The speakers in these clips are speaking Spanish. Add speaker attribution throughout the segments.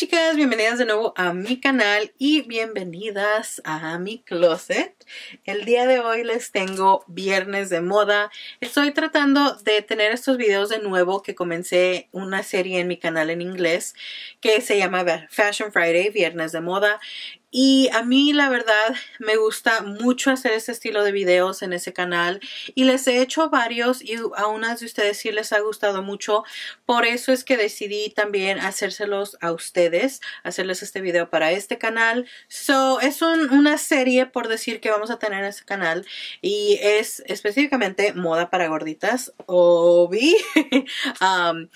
Speaker 1: chicas, bienvenidas de nuevo a mi canal y bienvenidas a mi closet. El día de hoy les tengo viernes de moda. Estoy tratando de tener estos videos de nuevo que comencé una serie en mi canal en inglés que se llama Fashion Friday, viernes de moda. Y a mí la verdad me gusta mucho hacer este estilo de videos en ese canal y les he hecho varios y a unas de ustedes sí les ha gustado mucho. Por eso es que decidí también hacérselos a ustedes, hacerles este video para este canal. So, es una serie por decir que vamos a tener en este canal y es específicamente moda para gorditas, obi. Um,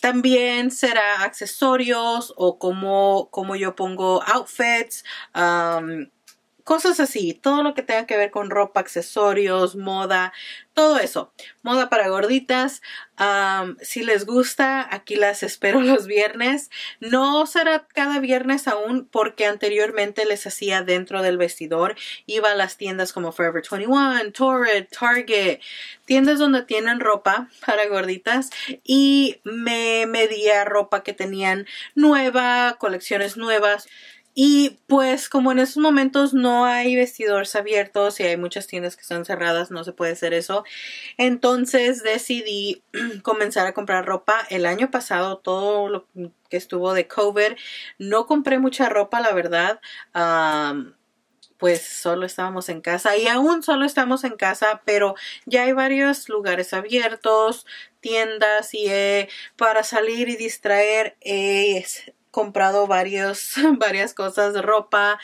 Speaker 1: también será accesorios o como yo pongo outfits. Um, cosas así, todo lo que tenga que ver con ropa, accesorios, moda, todo eso. Moda para gorditas. si les gusta, aquí las espero los viernes. No será cada viernes aún porque anteriormente les hacía dentro del vestidor. Iba a las tiendas como Forever 21, Torrid, Target, tiendas donde tienen ropa para gorditas y me medía ropa que tenían nueva, colecciones nuevas. Y pues como en esos momentos no hay vestidores abiertos y hay muchas tiendas que están cerradas, no se puede hacer eso. Entonces decidí comenzar a comprar ropa. El año pasado todo lo que estuvo de cover, no compré mucha ropa, la verdad. pues solo estábamos en casa y aún solo estamos en casa, pero ya hay varios lugares abiertos, tiendas y eh, para salir y distraer comprado varios, varias cosas, de ropa,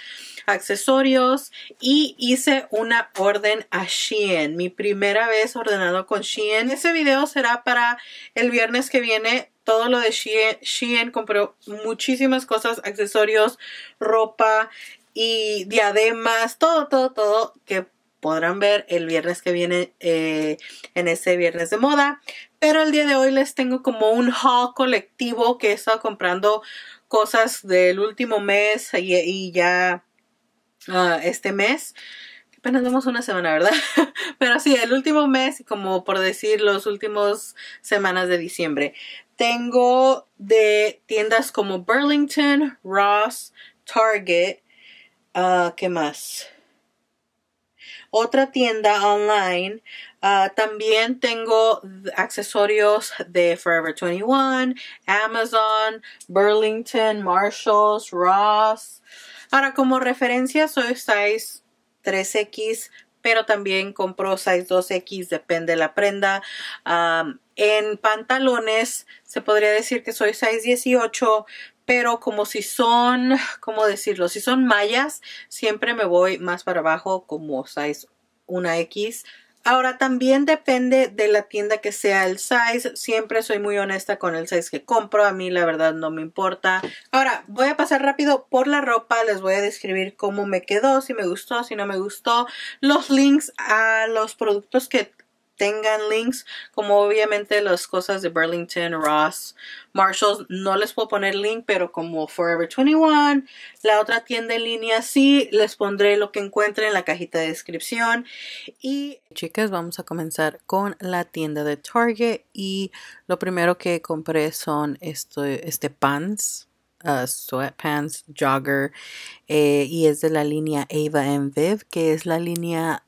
Speaker 1: accesorios y hice una orden a Shein. Mi primera vez ordenado con Shein. Ese video será para el viernes que viene. Todo lo de Shein, Shein compró muchísimas cosas, accesorios, ropa y diademas, todo, todo, todo que podrán ver el viernes que viene eh, en ese viernes de moda. Pero el día de hoy les tengo como un haul colectivo que he estado comprando cosas del último mes y, ya ah, este mes. Apenas vemos una semana, ¿verdad? Pero sí, el último mes, como por decir, los últimos semanas de diciembre. Tengo de tiendas como Burlington, Ross, Target, ah ¿qué más? otra tienda online. Ah, también tengo accesorios de Forever 21, Amazon, Burlington, Marshalls, Ross. Ahora, como referencia, soy size 3X, pero también compro size 2X, depende de la prenda. Ah, en pantalones, se podría decir que soy size 18, pero como si son, ¿cómo decirlo? Si son mallas, siempre me voy más para abajo como size una X. Ahora también depende de la tienda que sea el size. Siempre soy muy honesta con el size que compro. A mí la verdad no me importa. Ahora voy a pasar rápido por la ropa. Les voy a describir cómo me quedó, si me gustó, si no me gustó. Los links a los productos que tengan links, como obviamente las cosas de Burlington, Ross, Marshalls, no les puedo poner link, pero como Forever 21, la otra tienda en línea sí, les pondré lo que encuentre en la cajita de descripción. Y chicas, vamos a comenzar con la tienda de Target y lo primero que compré son esto, este pants. Uh, sweatpants, jogger, eh, y es de la línea Ava and Viv, que es la línea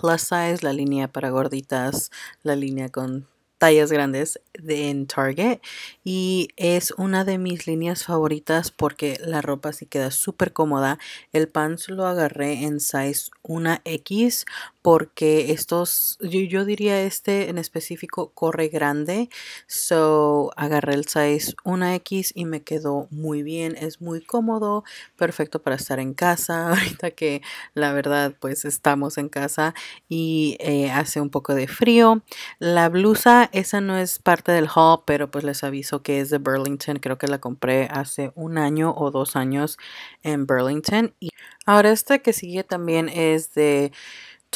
Speaker 1: plus size, la línea para gorditas, la línea con tallas grandes de, en Target y es una de mis líneas favoritas porque la ropa si queda súper cómoda. El pants lo agarré en size 1X porque estos, yo, diría este en específico corre grande. So agarré el size 1X y me quedó muy bien. Es muy cómodo, perfecto para estar en casa. Ahorita que la verdad pues estamos en casa y eh, hace un poco de frío. La blusa esa no es parte del haul, pero pues les aviso que es de Burlington. Creo que la compré hace un año o dos años en Burlington. Y ahora esta que sigue también es de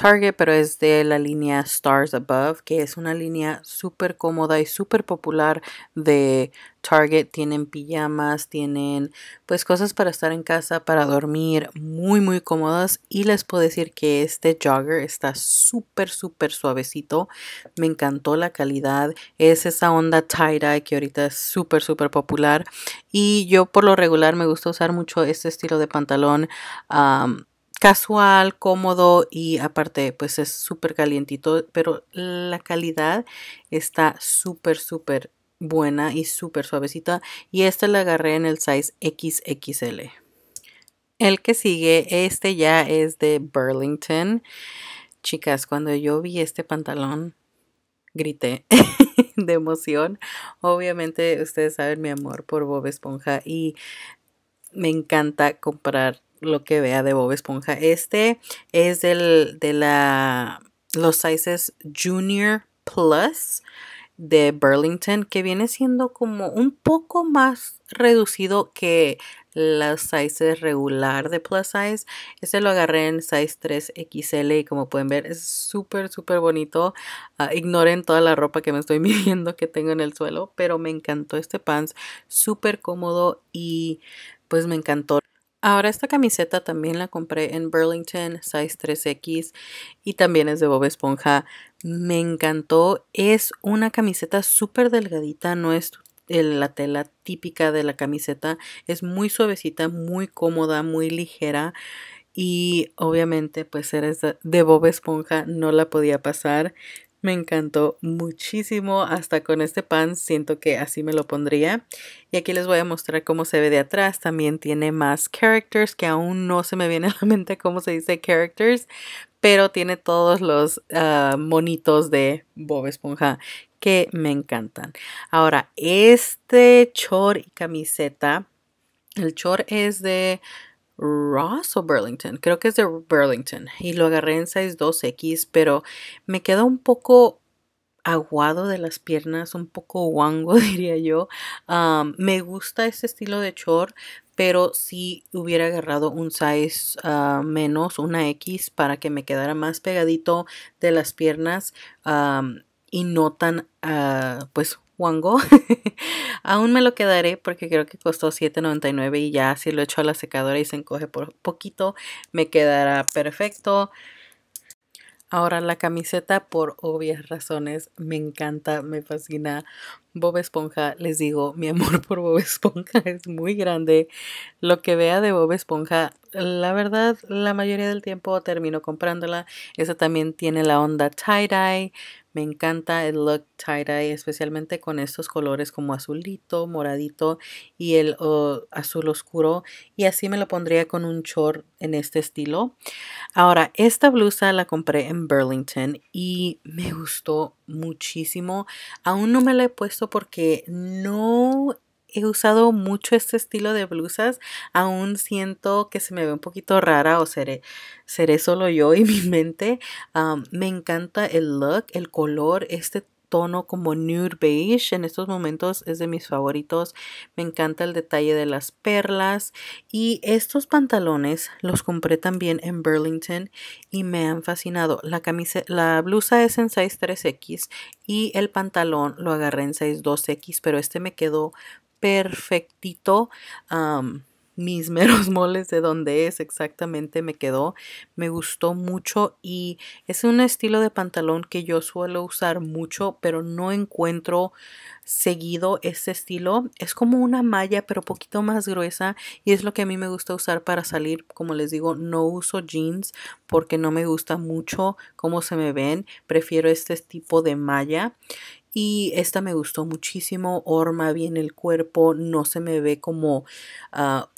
Speaker 1: Target, pero es de la línea Stars Above, que es una línea súper cómoda y súper popular de Target. Tienen pijamas, tienen pues cosas para estar en casa, para dormir, muy muy cómodas. Y les puedo decir que este jogger está súper súper suavecito. Me encantó la calidad. Es esa onda tie-dye que ahorita es súper súper popular. Y yo por lo regular me gusta usar mucho este estilo de pantalón casual, cómodo y aparte pues es súper calientito, pero la calidad está súper, súper buena y súper suavecita y esta la agarré en el size XXL. El que sigue, este ya es de Burlington. Chicas, cuando yo vi este pantalón, grité de emoción. Obviamente ustedes saben mi amor por Bob Esponja y me encanta comprar lo que vea de Bob Esponja. Este es de la, los sizes Junior Plus de Burlington, que viene siendo como un poco más reducido que las sizes regular de plus size. Este lo agarré en size 3XL y como pueden ver es súper, súper bonito. Ah, ignoren toda la ropa que me estoy midiendo que tengo en el suelo, pero me encantó este pants, súper cómodo y pues me encantó Ahora esta camiseta también la compré en Burlington, size 3X y también es de Bob Esponja. Me encantó. Es una camiseta súper delgadita, no es la tela típica de la camiseta. Es muy suavecita, muy cómoda, muy ligera. Y obviamente pues eres de Bob Esponja, no la podía pasar. Me encantó muchísimo, hasta con este pan siento que así me lo pondría. Y aquí les voy a mostrar cómo se ve de atrás, también tiene más characters que aún no se me viene a la mente cómo se dice characters, pero tiene todos los ah, monitos de Bob Esponja que me encantan. Ahora, este chor y camiseta, el chor es de Ross o Burlington, creo que es de Burlington, y lo agarré en size 2 x pero me queda un poco aguado de las piernas, un poco guango diría yo. me gusta este estilo de short, pero si hubiera agarrado un size ah, menos, una X, para que me quedara más pegadito de las piernas y no tan, ah, pues, Wango. Aún me lo quedaré porque creo que costó $7.99 y ya si lo echo a la secadora y se encoge por poquito me quedará perfecto. Ahora la camiseta por obvias razones me encanta, me fascina, Bob Esponja, les digo, mi amor por Bob Esponja es muy grande. Lo que vea de Bob Esponja, la verdad, la mayoría del tiempo termino comprándola. Esa también tiene la onda tie-dye. Me encanta el look tie-dye, especialmente con estos colores como azulito, moradito y el azul oscuro. Y así me lo pondría con un short en este estilo. Ahora, esta blusa la compré en Burlington y me gustó muchísimo. Aún no me la he puesto porque no he usado mucho este estilo de blusas. Aún siento que se me ve un poquito rara o seré, seré solo yo y mi mente. Ah, me encanta el look, el color, este tono como nude beige. En estos momentos es de mis favoritos. Me encanta el detalle de las perlas. Y estos pantalones los compré también en Burlington y me han fascinado. La, camisa, la blusa es en 6'3X y el pantalón lo agarré en 2 x pero este me quedó perfectito mis meros moles de donde es exactamente me quedó. Me gustó mucho y es un estilo de pantalón que yo suelo usar mucho, pero no encuentro seguido este estilo. Es como una malla, pero poquito más gruesa y es lo que a mí me gusta usar para salir. Como les digo, no uso jeans porque no me gusta mucho cómo se me ven. Prefiero este tipo de malla y esta me gustó muchísimo, horma bien el cuerpo, no se me ve como ah,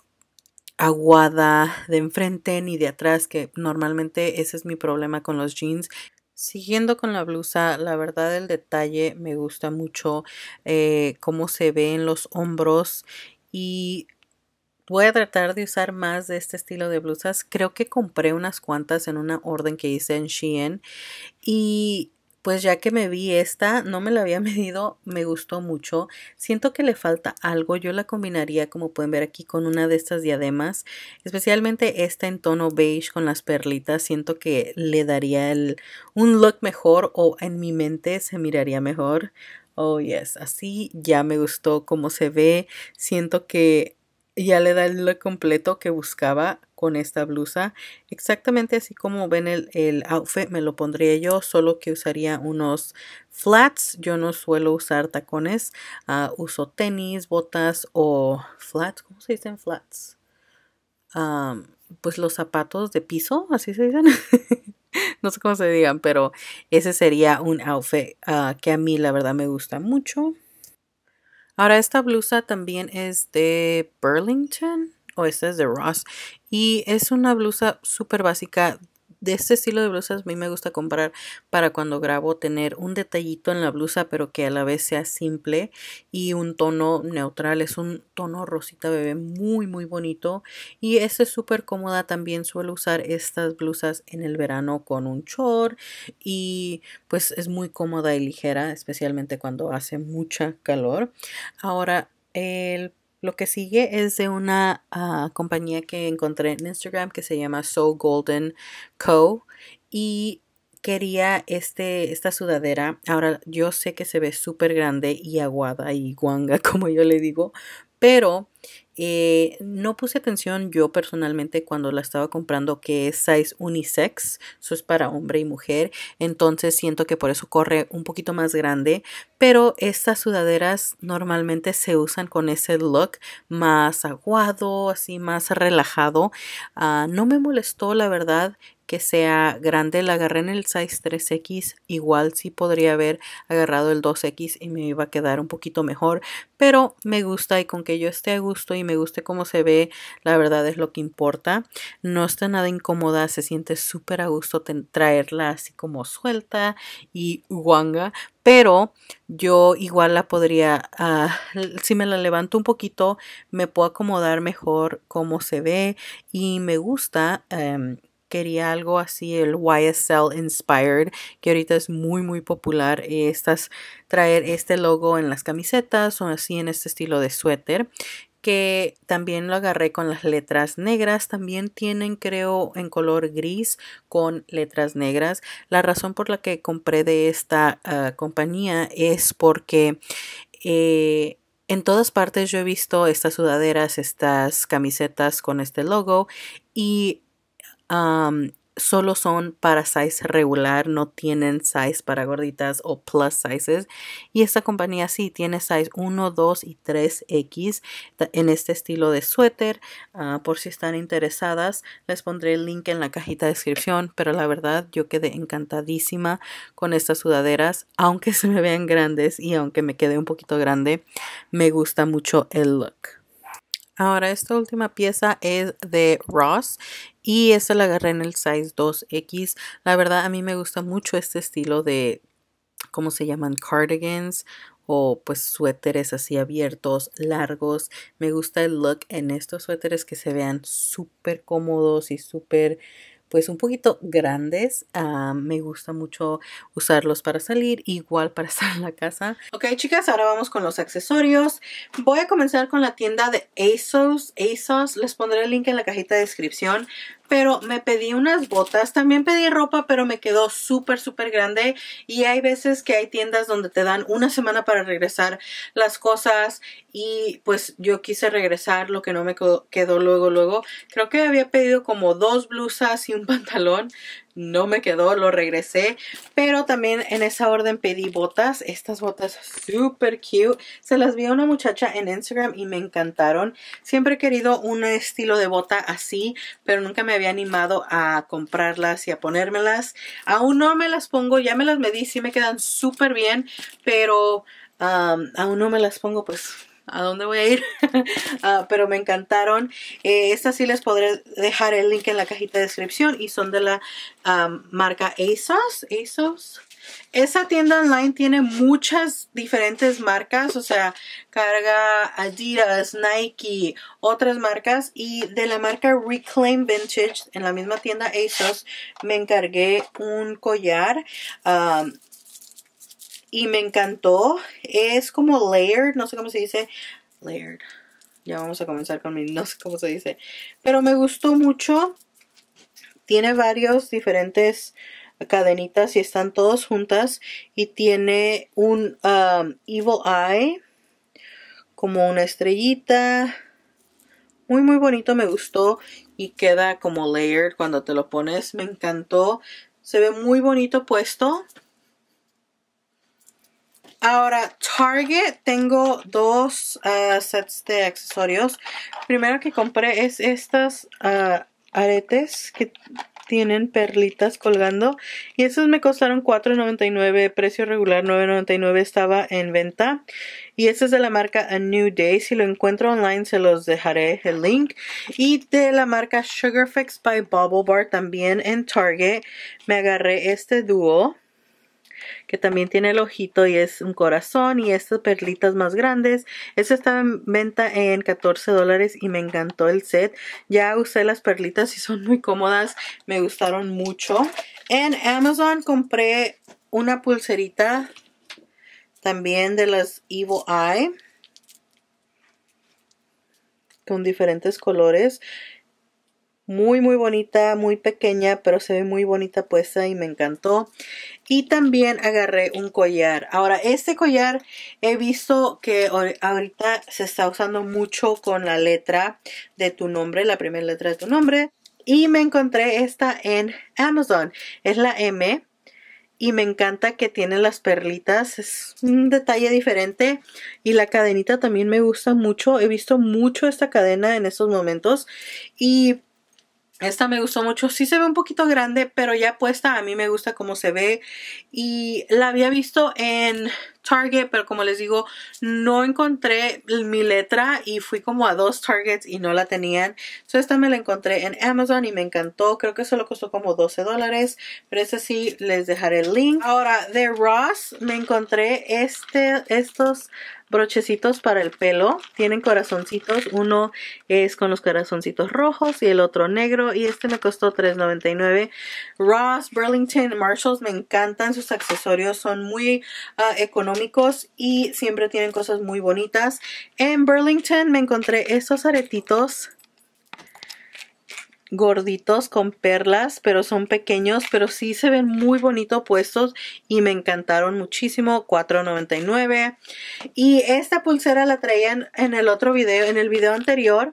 Speaker 1: aguada de enfrente ni de atrás, que normalmente ese es mi problema con los jeans. Siguiendo con la blusa, la verdad el detalle me gusta mucho, eh, cómo se ve en los hombros y voy a tratar de usar más de este estilo de blusas. Creo que compré unas cuantas en una orden que hice en Shein y pues ya que me vi esta, no me la había medido, me gustó mucho. Siento que le falta algo, yo la combinaría como pueden ver aquí con una de estas diademas, especialmente esta en tono beige con las perlitas, siento que le daría un look mejor o en mi mente se miraría mejor. Oh yes, así ya me gustó cómo se ve, siento que ya le da el completo que buscaba con esta blusa. Exactamente así como ven el, outfit me lo pondría yo, solo que usaría unos flats. Yo no suelo usar tacones, ah, uso tenis, botas o flats. ¿Cómo se dicen flats? Ah, pues los zapatos de piso, así se dicen. no sé cómo se digan, pero ese sería un outfit ah, que a mí la verdad me gusta mucho. Ahora, esta blusa también es de Burlington o esta es de Ross y es una blusa súper básica de este estilo de blusas a mí me gusta comprar para cuando grabo tener un detallito en la blusa, pero que a la vez sea simple y un tono neutral. Es un tono rosita bebé muy, muy bonito. Y es súper cómoda. También suelo usar estas blusas en el verano con un short y pues es muy cómoda y ligera, especialmente cuando hace mucha calor. Ahora el lo que sigue es de una ah, compañía que encontré en Instagram que se llama So Golden Co. Y quería este, esta sudadera. Ahora yo sé que se ve súper grande y aguada y guanga, como yo le digo, pero eh, no puse atención yo personalmente cuando la estaba comprando que es size unisex, eso es para hombre y mujer, entonces siento que por eso corre un poquito más grande, pero estas sudaderas normalmente se usan con ese look más aguado, así más relajado. Ah, no me molestó la verdad que sea grande, la agarré en el size 3X, igual sí podría haber agarrado el 2X y me iba a quedar un poquito mejor, pero me gusta y con que yo esté a gusto y me guste cómo se ve, la verdad es lo que importa. No está nada incómoda, se siente súper a gusto traerla así como suelta y guanga, pero yo igual la podría, ah, si me la levanto un poquito, me puedo acomodar mejor cómo se ve y me gusta. Em, quería algo así, el YSL Inspired, que ahorita es muy, muy popular. Eh, estas, traer este logo en las camisetas o así en este estilo de suéter que también lo agarré con las letras negras. También tienen, creo, en color gris con letras negras. La razón por la que compré de esta ah, compañía es porque eh, en todas partes yo he visto estas sudaderas, estas camisetas con este logo y solo son para size regular, no tienen size para gorditas o plus sizes. Y esta compañía sí tiene size 1, 2 y 3X en este estilo de suéter. Ah, por si están interesadas, les pondré el link en la cajita de descripción. Pero la verdad, yo quedé encantadísima con estas sudaderas. Aunque se me vean grandes y aunque me quede un poquito grande, me gusta mucho el look. Ahora esta última pieza es de Ross y esta la agarré en el size 2X. La verdad a mí me gusta mucho este estilo de, ¿cómo se llaman? Cardigans o pues suéteres así abiertos, largos. Me gusta el look en estos suéteres que se vean súper cómodos y súper pues un poquito grandes. Ah, me gusta mucho usarlos para salir, igual para estar en la casa. Ok chicas, ahora vamos con los accesorios. Voy a comenzar con la tienda de ASOS. ASOS, les pondré el link en la cajita de descripción pero me pedí unas botas, también pedí ropa, pero me quedó súper, súper grande y hay veces que hay tiendas donde te dan una semana para regresar las cosas y pues yo quise regresar lo que no me quedó, luego, luego. Creo que había pedido como dos blusas y un pantalón, no me quedó, lo regresé. Pero también en esa orden pedí botas. Estas botas super cute. Se las vi a una muchacha en Instagram y me encantaron. Siempre he querido un estilo de bota así, pero nunca me había animado a comprarlas y a ponérmelas. Aún no me las pongo, ya me las medí, sí me quedan súper bien, pero um, aún no me las pongo pues a dónde voy a ir, ah, pero me encantaron. Eh, estas sí les podré dejar el link en la cajita de descripción y son de la marca ASOS. ASOS. Esa tienda online tiene muchas diferentes marcas, o sea, carga Adidas, Nike, otras marcas. Y de la marca Reclaim Vintage, en la misma tienda ASOS, me encargué un collar y me encantó. Es como layered, no sé cómo se dice. Layered. Ya vamos a comenzar con mi, no sé cómo se dice. Pero me gustó mucho. Tiene varios diferentes cadenitas y están todos juntas. Y tiene un um, evil eye. Como una estrellita. Muy, muy bonito. Me gustó. Y queda como layered cuando te lo pones. Me encantó. Se ve muy bonito puesto. Ahora, Target, tengo dos ah, sets de accesorios. Primero que compré es estas ah, aretes que tienen perlitas colgando. Y esos me costaron $4.99. Precio regular $9.99 estaba en venta. Y este es de la marca A New Day. Si lo encuentro online se los dejaré el link. Y de la marca Sugarfix by Bubble Bar también en Target. Me agarré este dúo que también tiene el ojito y es un corazón y estas perlitas más grandes. Esta estaba en venta en 14 dólares y me encantó el set. Ya usé las perlitas y son muy cómodas, me gustaron mucho. En Amazon compré una pulserita también de las Evil Eye con diferentes colores muy muy bonita, muy pequeña, pero se ve muy bonita puesta y me encantó. Y también agarré un collar. Ahora, este collar he visto que ahorita se está usando mucho con la letra de tu nombre, la primera letra de tu nombre. Y me encontré esta en Amazon. Es la M. Y me encanta que tiene las perlitas. Es un detalle diferente. Y la cadenita también me gusta mucho. He visto mucho esta cadena en estos momentos. Y esta me gustó mucho, sí se ve un poquito grande, pero ya puesta a mí me gusta cómo se ve y la había visto en Target, pero como les digo, no encontré mi letra y fui como a dos Targets y no la tenían. So esta me la encontré en Amazon y me encantó. Creo que solo costó como 12 dólares, pero esta sí les dejaré el link. Ahora, de Ross me encontré este, estos brochecitos para el pelo. Tienen corazoncitos. Uno es con los corazoncitos rojos y el otro negro. Y este me costó $3.99. Ross, Burlington, Marshalls me encantan. Sus accesorios son muy económicos ah, y siempre tienen cosas muy bonitas. En Burlington me encontré estos aretitos gorditos con perlas, pero son pequeños, pero sí se ven muy bonito puestos y me encantaron muchísimo, $4.99. Y esta pulsera la traían en el otro video, en el video anterior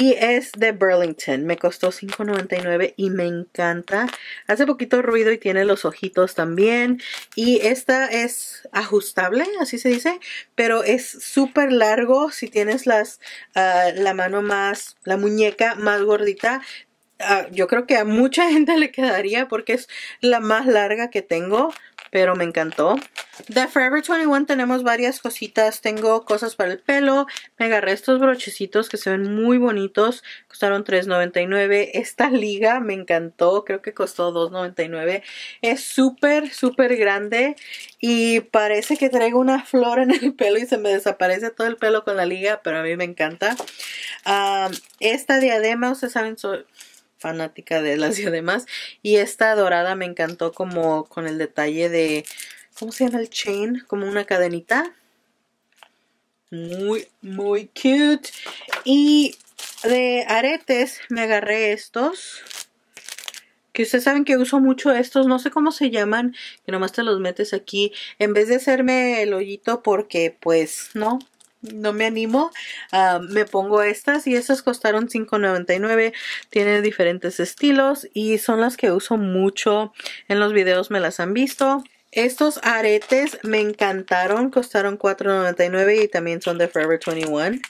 Speaker 1: y es de Burlington. Me costó $5.99 y me encanta. Hace poquito ruido y tiene los ojitos también. Y esta es ajustable, así se dice. Pero es súper largo. Si tienes las, ah, la mano más, la muñeca más gordita, ah, yo creo que a mucha gente le quedaría porque es la más larga que tengo pero me encantó. De Forever 21 tenemos varias cositas. Tengo cosas para el pelo. Me agarré estos brochecitos que se ven muy bonitos. Costaron $3.99. Esta liga me encantó. Creo que costó $2.99. Es súper, súper grande. Y parece que traigo una flor en el pelo y se me desaparece todo el pelo con la liga. Pero a mí me encanta. Ah, esta diadema, ustedes saben, fanática de las y demás. Y esta dorada me encantó como con el detalle de, ¿cómo se llama el chain? Como una cadenita. Muy, muy cute. Y de aretes me agarré estos. Que ustedes saben que uso mucho estos, no sé cómo se llaman, que nomás te los metes aquí. En vez de hacerme el hoyito porque pues no, no me animo. Ah, me pongo estas y estas costaron $5.99. Tienen diferentes estilos y son las que uso mucho. En los videos me las han visto. Estos aretes me encantaron. Costaron $4.99 y también son de Forever 21.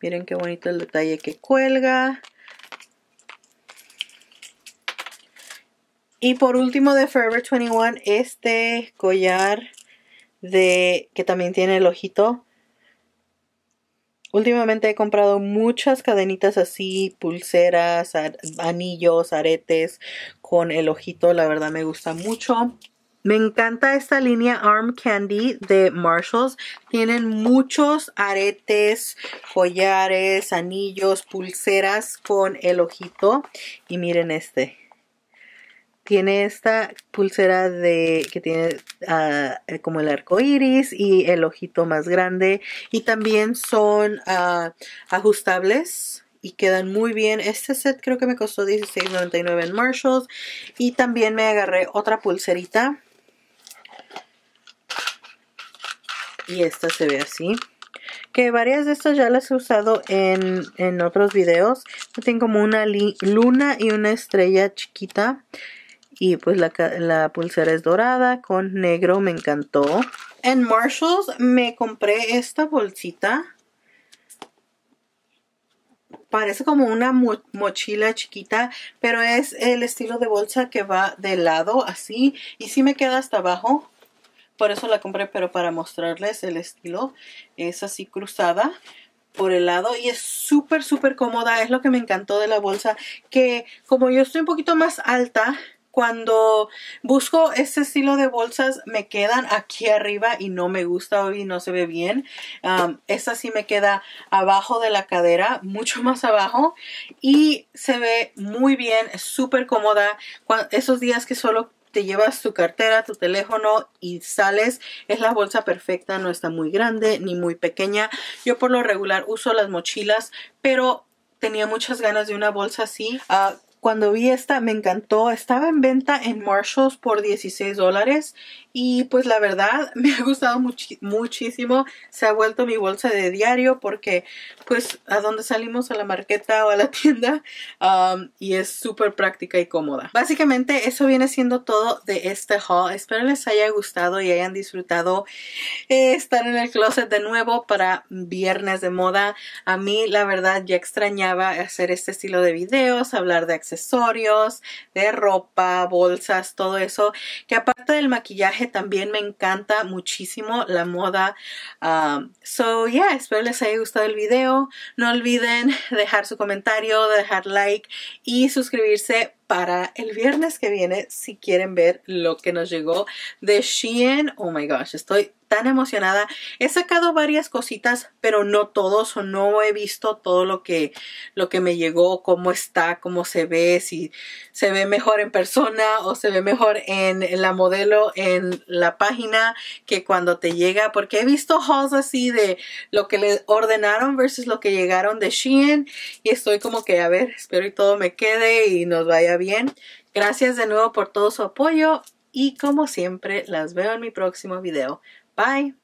Speaker 1: Miren qué bonito el detalle que cuelga. Y por último de Forever 21, este collar de que también tiene el ojito. Últimamente he comprado muchas cadenitas así, pulseras, anillos, aretes con el ojito. La verdad me gusta mucho. Me encanta esta línea Arm Candy de Marshalls. Tienen muchos aretes, collares, anillos, pulseras con el ojito. Y miren este tiene esta pulsera de que tiene ah, eh, como el arco iris y el ojito más grande y también son ah, ajustables y quedan muy bien. Este set creo que me costó $16.99 en Marshalls y también me agarré otra pulserita y esta se ve así que varias de estas ya las he usado en, otros videos. Tiene como una luna y una estrella chiquita y pues la, pulsera es dorada con negro, me encantó. En Marshalls me compré esta bolsita. Parece como una mochila chiquita, pero es el estilo de bolsa que va de lado así. Y sí me queda hasta abajo. Por eso la compré, pero para mostrarles el estilo. Es así cruzada por el lado y es súper súper cómoda es lo que me encantó de la bolsa que como yo estoy un poquito más alta cuando busco este estilo de bolsas me quedan aquí arriba y no me gusta hoy no se ve bien um, esta sí me queda abajo de la cadera mucho más abajo y se ve muy bien es súper cómoda esos días que solo te llevas tu cartera, tu teléfono y sales. Es la bolsa perfecta, no está muy grande ni muy pequeña. Yo por lo regular uso las mochilas, pero tenía muchas ganas de una bolsa así. Ah, cuando vi esta me encantó. Estaba en venta en Marshalls por 16 dólares y pues la verdad me ha gustado muchísimo. Se ha vuelto mi bolsa de diario porque pues a donde salimos a la marqueta o a la tienda um, y es súper práctica y cómoda. Básicamente eso viene siendo todo de este haul. Espero les haya gustado y hayan disfrutado eh, estar en el closet de nuevo para viernes de moda. A mí la verdad ya extrañaba hacer este estilo de videos, hablar de accesorios, de ropa, bolsas, todo eso. Que aparte del maquillaje también me encanta muchísimo la moda. Um, so yeah, espero les haya gustado el video. No olviden dejar su comentario, dejar like y suscribirse para el viernes que viene si quieren ver lo que nos llegó de Shein. Oh my gosh, estoy tan emocionada. He sacado varias cositas, pero no todos o no he visto todo lo que, lo que me llegó, cómo está, cómo se ve, si se ve mejor en persona o se ve mejor en la modelo, en la página que cuando te llega, porque he visto hauls así de lo que le ordenaron versus lo que llegaron de Shein y estoy como que a ver, espero y todo me quede y nos vaya bien bien. Gracias de nuevo por todo su apoyo y como siempre las veo en mi próximo video. Bye.